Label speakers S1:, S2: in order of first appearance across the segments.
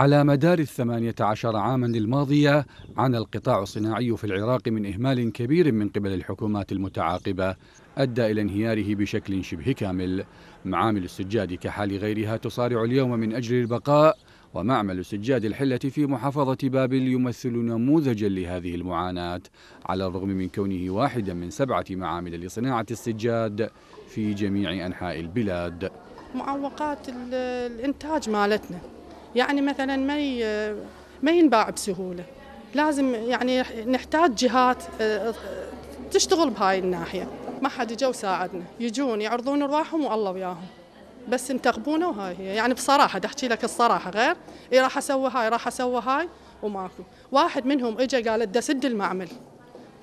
S1: على مدار الثمانية عشر عاما الماضية عانى القطاع الصناعي في العراق من إهمال كبير من قبل الحكومات المتعاقبة أدى إلى انهياره بشكل شبه كامل معامل السجاد كحال غيرها تصارع اليوم من أجل البقاء ومعمل سجاد الحلة في محافظة بابل يمثل نموذجا لهذه المعاناة على الرغم من كونه واحدا من سبعة معامل لصناعة السجاد في جميع أنحاء البلاد
S2: معوقات الإنتاج مالتنا يعني مثلا ما ما ينباع بسهوله لازم يعني نحتاج جهات آه، آه، تشتغل بهاي الناحيه ما حد اجى وساعدنا يجون يعرضون ارواحهم والله وياهم بس انتخبونا وهاي هي يعني بصراحه دحكي لك الصراحه غير اي راح اسوي هاي راح اسوي هاي وماكو واحد منهم اجى قال بدي اسد المعمل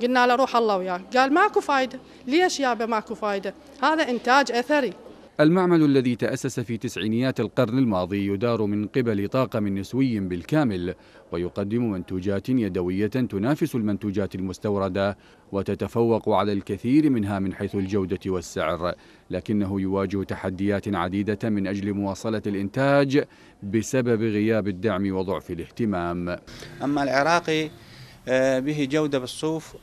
S2: قلنا له روح الله وياك قال ماكو فايده ليش يابا ماكو فايده هذا انتاج اثري
S1: المعمل الذي تأسس في تسعينيات القرن الماضي يدار من قبل طاقم نسوي بالكامل ويقدم منتوجات يدوية تنافس المنتوجات المستوردة وتتفوق على الكثير منها من حيث الجودة والسعر لكنه يواجه تحديات عديدة من أجل مواصلة الإنتاج بسبب غياب الدعم وضعف الاهتمام أما العراقي
S3: آه، به جودة بالصوف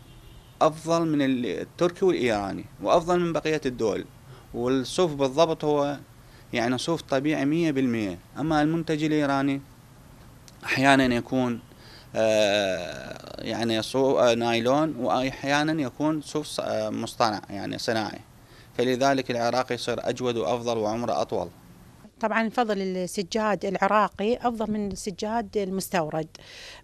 S3: أفضل من التركي والإيراني وأفضل من بقية الدول والصوف بالضبط هو يعني صوف طبيعي مية بالمية أما المنتج الإيراني أحيانا يكون آه، يعني صوف آه، نايلون وأحيانا يكون صوف آه، مصطنع يعني صناعي فلذلك العراقي يصير أجود وأفضل وعمره أطول
S4: طبعا فضل السجاد العراقي افضل من السجاد المستورد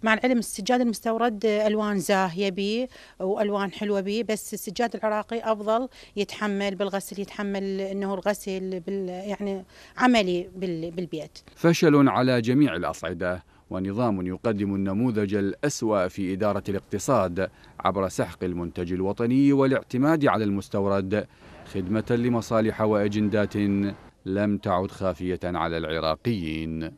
S4: مع العلم السجاد المستورد الوان زاهيه به والوان حلوه به بس السجاد العراقي افضل يتحمل بالغسل يتحمل انه الغسل بال يعني عملي بال بالبيت
S1: فشل على جميع الاصعده ونظام يقدم النموذج الأسوأ في إدارة الاقتصاد عبر سحق المنتج الوطني والاعتماد على المستورد خدمة لمصالح وأجندات لم تعد خافية على العراقيين